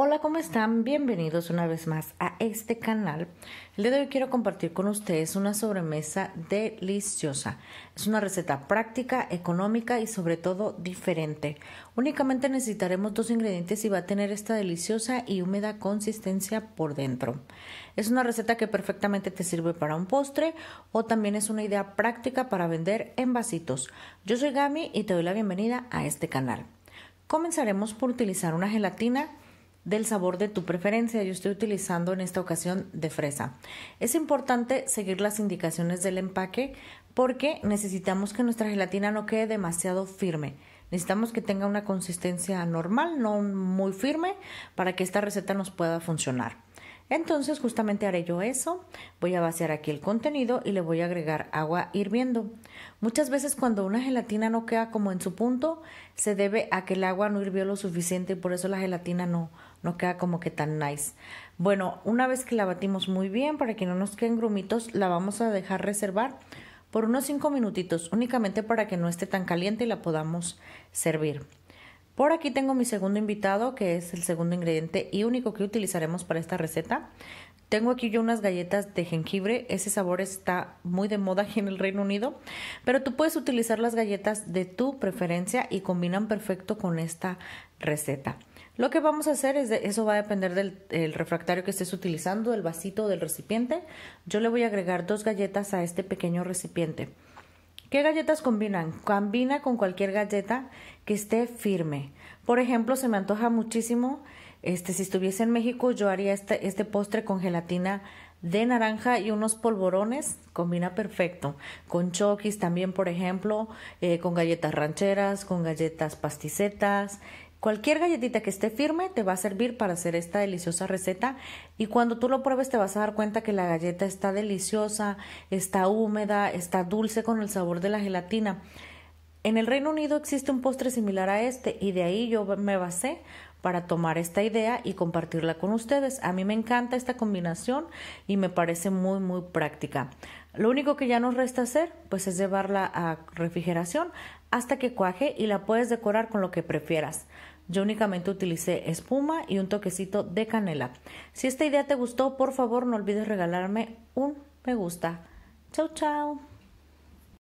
Hola, ¿cómo están? Bienvenidos una vez más a este canal. El día de hoy quiero compartir con ustedes una sobremesa deliciosa. Es una receta práctica, económica y sobre todo diferente. Únicamente necesitaremos dos ingredientes y va a tener esta deliciosa y húmeda consistencia por dentro. Es una receta que perfectamente te sirve para un postre o también es una idea práctica para vender en vasitos. Yo soy Gami y te doy la bienvenida a este canal. Comenzaremos por utilizar una gelatina del sabor de tu preferencia. Yo estoy utilizando en esta ocasión de fresa. Es importante seguir las indicaciones del empaque porque necesitamos que nuestra gelatina no quede demasiado firme. Necesitamos que tenga una consistencia normal, no muy firme, para que esta receta nos pueda funcionar. Entonces justamente haré yo eso, voy a vaciar aquí el contenido y le voy a agregar agua hirviendo. Muchas veces cuando una gelatina no queda como en su punto, se debe a que el agua no hirvió lo suficiente y por eso la gelatina no, no queda como que tan nice. Bueno, una vez que la batimos muy bien para que no nos queden grumitos, la vamos a dejar reservar por unos 5 minutitos, únicamente para que no esté tan caliente y la podamos servir. Por aquí tengo mi segundo invitado, que es el segundo ingrediente y único que utilizaremos para esta receta. Tengo aquí yo unas galletas de jengibre, ese sabor está muy de moda aquí en el Reino Unido, pero tú puedes utilizar las galletas de tu preferencia y combinan perfecto con esta receta. Lo que vamos a hacer es, eso va a depender del refractario que estés utilizando, del vasito del recipiente. Yo le voy a agregar dos galletas a este pequeño recipiente. ¿Qué galletas combinan? Combina con cualquier galleta que esté firme. Por ejemplo, se me antoja muchísimo, este, si estuviese en México, yo haría este, este postre con gelatina de naranja y unos polvorones, combina perfecto. Con choquis también, por ejemplo, eh, con galletas rancheras, con galletas pasticetas, Cualquier galletita que esté firme te va a servir para hacer esta deliciosa receta y cuando tú lo pruebes te vas a dar cuenta que la galleta está deliciosa, está húmeda, está dulce con el sabor de la gelatina. En el Reino Unido existe un postre similar a este y de ahí yo me basé para tomar esta idea y compartirla con ustedes. A mí me encanta esta combinación y me parece muy muy práctica. Lo único que ya nos resta hacer, pues es llevarla a refrigeración hasta que cuaje y la puedes decorar con lo que prefieras. Yo únicamente utilicé espuma y un toquecito de canela. Si esta idea te gustó, por favor no olvides regalarme un me gusta. Chau, chau.